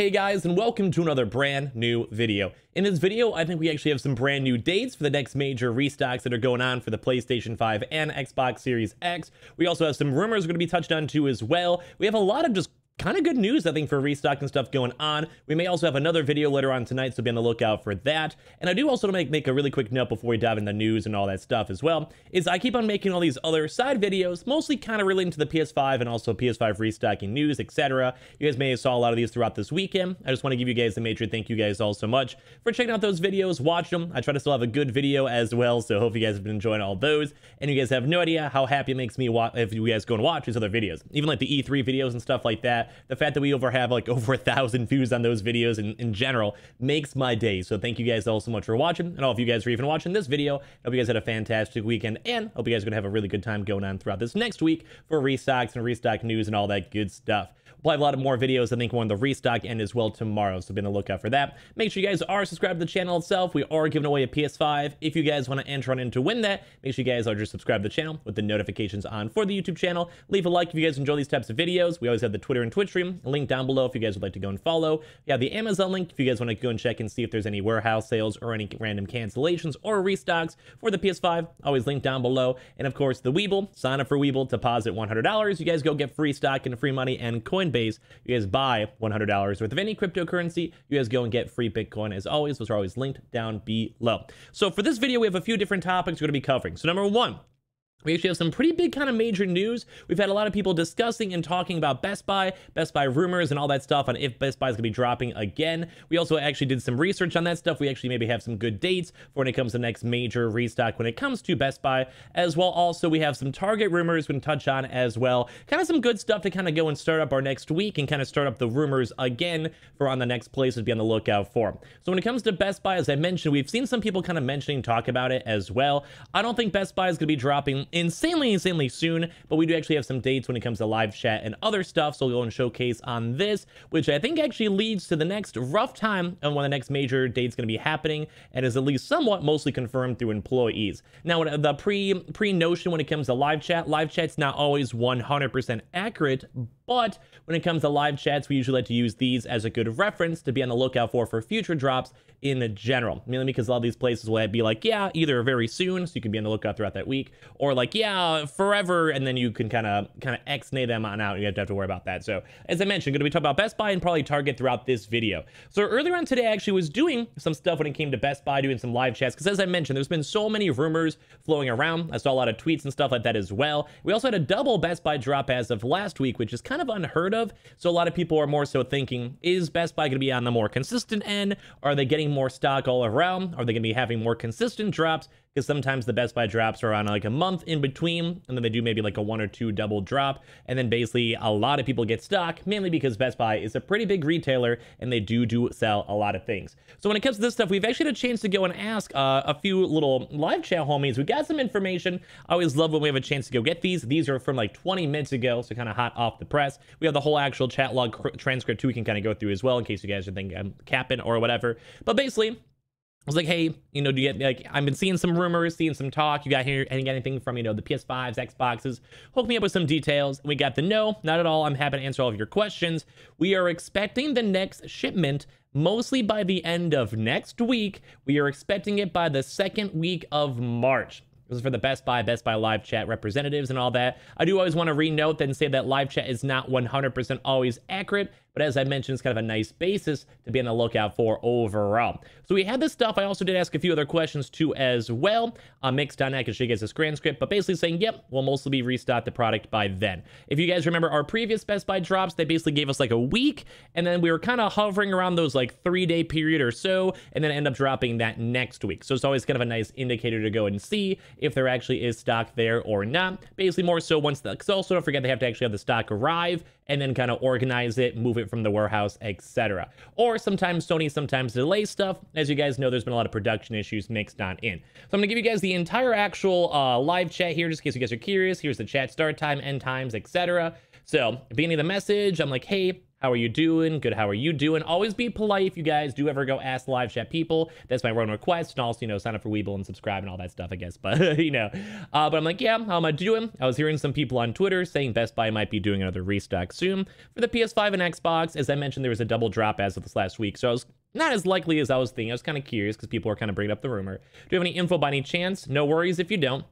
Hey guys, and welcome to another brand new video. In this video, I think we actually have some brand new dates for the next major restocks that are going on for the PlayStation 5 and Xbox Series X. We also have some rumors we're going to be touched on too as well. We have a lot of just kind of good news, I think, for restocking stuff going on. We may also have another video later on tonight, so be on the lookout for that. And I do also make, make a really quick note before we dive into news and all that stuff as well, is I keep on making all these other side videos, mostly kind of relating to the PS5 and also PS5 restocking news, etc. You guys may have saw a lot of these throughout this weekend. I just want to give you guys a major thank you guys all so much for checking out those videos, watch them. I try to still have a good video as well, so hope you guys have been enjoying all those. And you guys have no idea how happy it makes me if you guys go and watch these other videos, even like the E3 videos and stuff like that the fact that we over have like over a thousand views on those videos in, in general makes my day. So thank you guys all so much for watching. And all of you guys for even watching this video. Hope you guys had a fantastic weekend and hope you guys are going to have a really good time going on throughout this next week for restocks and restock news and all that good stuff. We'll have a lot of more videos, I think, on the restock end as well tomorrow, so be on the lookout for that. Make sure you guys are subscribed to the channel itself. We are giving away a PS5. If you guys want to enter on in to win that, make sure you guys are just subscribed to the channel with the notifications on for the YouTube channel. Leave a like if you guys enjoy these types of videos. We always have the Twitter and Twitch stream link down below if you guys would like to go and follow. We have the Amazon link if you guys want to go and check and see if there's any warehouse sales or any random cancellations or restocks for the PS5. Always linked down below. And of course, the Weeble. Sign up for Weeble, deposit $100. You guys go get free stock and free money and coin Coinbase. You guys buy $100 worth of any cryptocurrency. You guys go and get free Bitcoin as always. Those are always linked down below. So for this video, we have a few different topics we're going to be covering. So number one, we actually have some pretty big kind of major news. We've had a lot of people discussing and talking about Best Buy, Best Buy rumors and all that stuff on if Best Buy is going to be dropping again. We also actually did some research on that stuff. We actually maybe have some good dates for when it comes to next major restock when it comes to Best Buy as well. Also, we have some Target rumors we can touch on as well. Kind of some good stuff to kind of go and start up our next week and kind of start up the rumors again for on the next place to be on the lookout for. So when it comes to Best Buy, as I mentioned, we've seen some people kind of mentioning, talk about it as well. I don't think Best Buy is going to be dropping insanely, insanely soon, but we do actually have some dates when it comes to live chat and other stuff, so we'll go and showcase on this, which I think actually leads to the next rough time and when the next major date's going to be happening, and is at least somewhat mostly confirmed through employees. Now, the pre-notion pre, pre -notion when it comes to live chat, live chat's not always 100% accurate, but when it comes to live chats, we usually like to use these as a good reference to be on the lookout for for future drops in general. Mainly because a lot of these places will be like, yeah, either very soon, so you can be on the lookout throughout that week, or like, yeah, forever, and then you can kind of kind of X nay them on out. You have to have to worry about that. So as I mentioned, going to be talking about Best Buy and probably Target throughout this video. So earlier on today, I actually was doing some stuff when it came to Best Buy, doing some live chats, because as I mentioned, there's been so many rumors flowing around. I saw a lot of tweets and stuff like that as well. We also had a double Best Buy drop as of last week, which is kind kind of unheard of. So a lot of people are more so thinking, is Best Buy going to be on the more consistent end? Are they getting more stock all around? Are they going to be having more consistent drops? because sometimes the Best Buy drops are on like a month in between, and then they do maybe like a one or two double drop, and then basically a lot of people get stuck, mainly because Best Buy is a pretty big retailer, and they do do sell a lot of things. So when it comes to this stuff, we've actually had a chance to go and ask uh, a few little live chat homies. We got some information. I always love when we have a chance to go get these. These are from like 20 minutes ago, so kind of hot off the press. We have the whole actual chat log transcript too we can kind of go through as well in case you guys are thinking I'm capping or whatever. But basically, I was like, hey, you know, do you get like I've been seeing some rumors, seeing some talk. You got here and get anything from you know the PS5s, Xboxes? Hook me up with some details. And we got the no, not at all. I'm happy to answer all of your questions. We are expecting the next shipment mostly by the end of next week. We are expecting it by the second week of March. This is for the Best Buy, Best Buy live chat representatives and all that. I do always want to re-note and say that live chat is not 100% always accurate. But as I mentioned, it's kind of a nice basis to be on the lookout for overall. So we had this stuff. I also did ask a few other questions too as well. Uh, Mix.net can show you guys this script, but basically saying, yep, we'll mostly be restocked the product by then. If you guys remember our previous Best Buy drops, they basically gave us like a week, and then we were kind of hovering around those like three day period or so, and then end up dropping that next week. So it's always kind of a nice indicator to go and see if there actually is stock there or not. Basically more so once the, because also don't forget they have to actually have the stock arrive and then kind of organize it, move it from the warehouse, etc. Or sometimes Sony sometimes delays stuff. As you guys know, there's been a lot of production issues mixed on in. So I'm going to give you guys the entire actual uh, live chat here, just in case you guys are curious. Here's the chat start time, end times, etc. So beginning of the message, I'm like, hey, how are you doing? Good. How are you doing? Always be polite if you guys do ever go ask live chat people. That's my own request. And also, you know, sign up for Weeble and subscribe and all that stuff, I guess. But, you know, uh, but I'm like, yeah, how am I doing? I was hearing some people on Twitter saying Best Buy might be doing another restock soon for the PS5 and Xbox. As I mentioned, there was a double drop as of this last week. So I was not as likely as I was thinking. I was kind of curious because people are kind of bringing up the rumor. Do you have any info by any chance? No worries if you don't.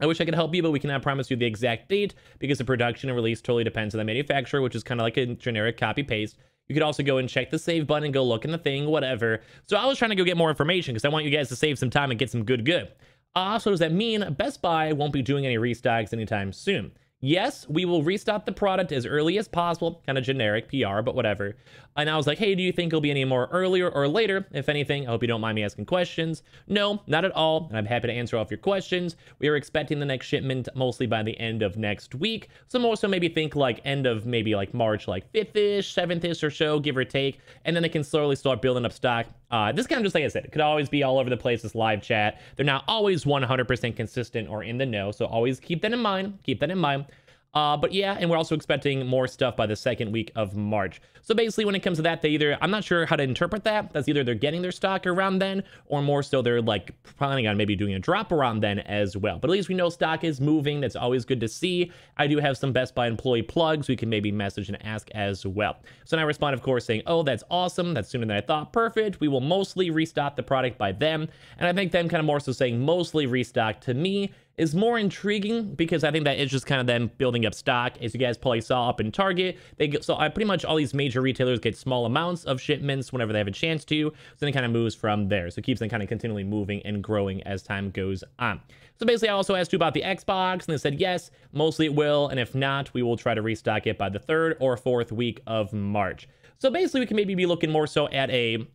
I wish I could help you, but we cannot promise you the exact date because the production and release totally depends on the manufacturer, which is kind of like a generic copy paste. You could also go and check the save button and go look in the thing, whatever. So I was trying to go get more information because I want you guys to save some time and get some good good. Uh, so does that mean Best Buy won't be doing any restocks anytime soon? Yes, we will restock the product as early as possible. Kind of generic PR, but whatever. And I was like, hey, do you think it'll be any more earlier or later? If anything, I hope you don't mind me asking questions. No, not at all. And I'm happy to answer all of your questions. We are expecting the next shipment mostly by the end of next week. So more so maybe think like end of maybe like March, like 5th-ish, 7th-ish or so, give or take. And then they can slowly start building up stock uh, this kind of just like I said, it could always be all over the place. This live chat, they're not always 100% consistent or in the know. So always keep that in mind. Keep that in mind. Uh, but yeah, and we're also expecting more stuff by the second week of March. So basically, when it comes to that, they either, I'm not sure how to interpret that. That's either they're getting their stock around then, or more so they're like planning on maybe doing a drop around then as well. But at least we know stock is moving. That's always good to see. I do have some Best Buy employee plugs we can maybe message and ask as well. So now I respond, of course, saying, oh, that's awesome. That's sooner than I thought. Perfect. We will mostly restock the product by them. And I think them kind of more so saying mostly restock to me is more intriguing because I think that is just kind of them building up stock. As you guys probably saw up in Target, they get, so I pretty much all these major retailers get small amounts of shipments whenever they have a chance to. So then it kind of moves from there. So it keeps them kind of continually moving and growing as time goes on. So basically, I also asked you about the Xbox, and they said yes, mostly it will, and if not, we will try to restock it by the third or fourth week of March. So basically, we can maybe be looking more so at a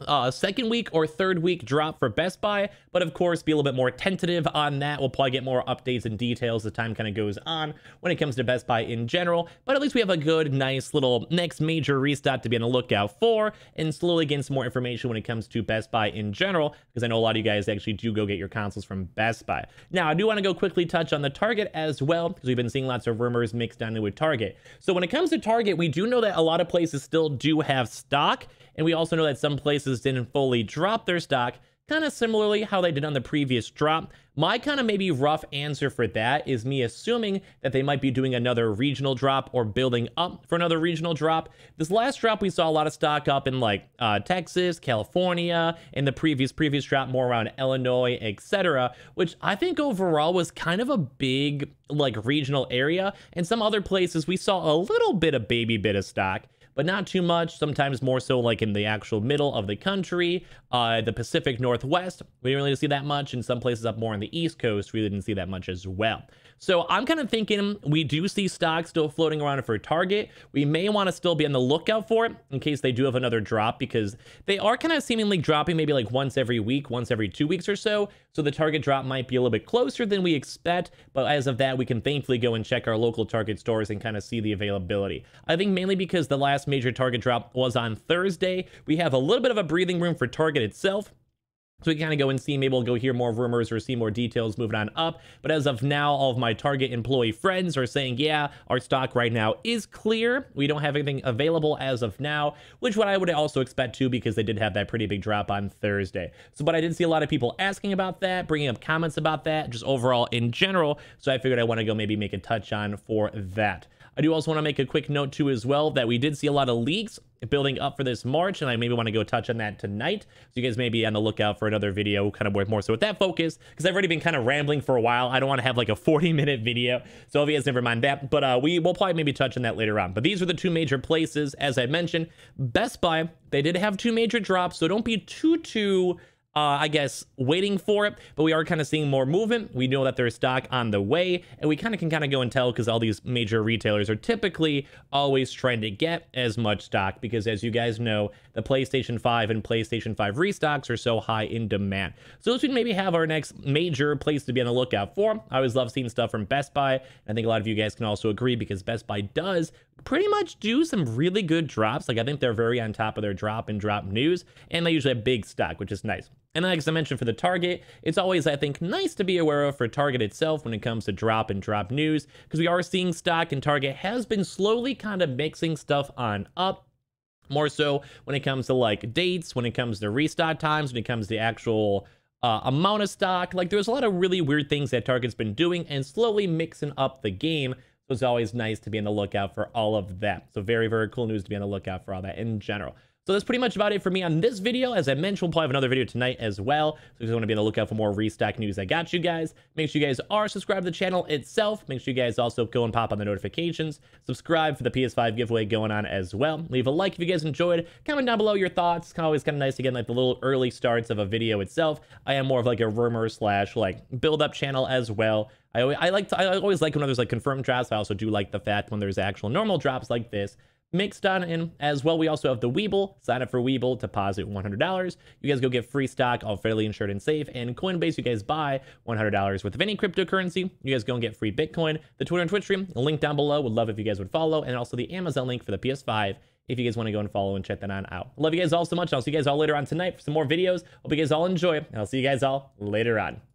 uh, second week or third week drop for Best Buy, but of course be a little bit more tentative on that. We'll probably get more updates and details as time kind of goes on when it comes to Best Buy in general, but at least we have a good, nice little next major restock to be on the lookout for and slowly gain some more information when it comes to Best Buy in general, because I know a lot of you guys actually do go get your consoles from Best Buy. Now, I do want to go quickly touch on the Target as well, because we've been seeing lots of rumors mixed down with Target. So when it comes to Target, we do know that a lot of places still do have stock, and we also know that some places prices didn't fully drop their stock, kind of similarly how they did on the previous drop. My kind of maybe rough answer for that is me assuming that they might be doing another regional drop or building up for another regional drop. This last drop, we saw a lot of stock up in like uh, Texas, California, and the previous previous drop more around Illinois, etc., which I think overall was kind of a big like regional area. And some other places we saw a little bit of baby bit of stock but not too much. Sometimes more so like in the actual middle of the country, uh, the Pacific Northwest. We didn't really see that much. In some places up more on the East Coast, we didn't see that much as well. So I'm kind of thinking we do see stocks still floating around for target. We may want to still be on the lookout for it in case they do have another drop because they are kind of seemingly dropping maybe like once every week, once every two weeks or so. So the target drop might be a little bit closer than we expect. But as of that, we can thankfully go and check our local target stores and kind of see the availability. I think mainly because the last last major target drop was on Thursday. We have a little bit of a breathing room for Target itself. So we kind of go and see, maybe we'll go hear more rumors or see more details moving on up. But as of now, all of my Target employee friends are saying, yeah, our stock right now is clear. We don't have anything available as of now, which what I would also expect too, because they did have that pretty big drop on Thursday. So, but I did see a lot of people asking about that, bringing up comments about that, just overall in general. So I figured I want to go maybe make a touch on for that. I do also want to make a quick note too as well that we did see a lot of leaks building up for this March, and I maybe want to go touch on that tonight. So you guys may be on the lookout for another video kind of with more so with that focus, because I've already been kind of rambling for a while. I don't want to have like a 40 minute video, so if you guys never mind that, but uh, we will probably maybe touch on that later on. But these are the two major places, as I mentioned. Best Buy, they did have two major drops, so don't be too, too uh, I guess, waiting for it, but we are kind of seeing more movement. We know that there's stock on the way, and we kind of can kind of go and tell because all these major retailers are typically always trying to get as much stock because, as you guys know, the PlayStation 5 and PlayStation 5 restocks are so high in demand. So this would maybe have our next major place to be on the lookout for. I always love seeing stuff from Best Buy. I think a lot of you guys can also agree because Best Buy does pretty much do some really good drops. Like I think they're very on top of their drop and drop news, and they usually have big stock, which is nice. And like I mentioned for the Target, it's always, I think, nice to be aware of for Target itself when it comes to drop and drop news, because we are seeing stock and Target has been slowly kind of mixing stuff on up. More so when it comes to like dates, when it comes to restock times, when it comes to actual uh, amount of stock. Like there's a lot of really weird things that Target's been doing and slowly mixing up the game, so it's always nice to be on the lookout for all of them. So very, very cool news to be on the lookout for all that in general. So that's pretty much about it for me on this video. As I mentioned, we'll probably have another video tonight as well. So if you want to be on the lookout for more restock news, I got you guys. Make sure you guys are subscribed to the channel itself. Make sure you guys also go and pop on the notifications. Subscribe for the PS5 giveaway going on as well. Leave a like if you guys enjoyed. Comment down below your thoughts. It's always kind of nice to get like the little early starts of a video itself. I am more of like a rumor slash like build up channel as well. I always, I like to, I always like when there's like confirmed drops. I also do like the fact when there's actual normal drops like this. Mix done in as well. We also have the Weeble. Sign up for Weeble, deposit $100. You guys go get free stock, all fairly insured and safe. And Coinbase, you guys buy $100 worth of any cryptocurrency. You guys go and get free Bitcoin. The Twitter and Twitch stream, link down below. Would love if you guys would follow. And also the Amazon link for the PS5 if you guys want to go and follow and check that on out. Love you guys all so much. I'll see you guys all later on tonight for some more videos. Hope you guys all enjoy. And I'll see you guys all later on.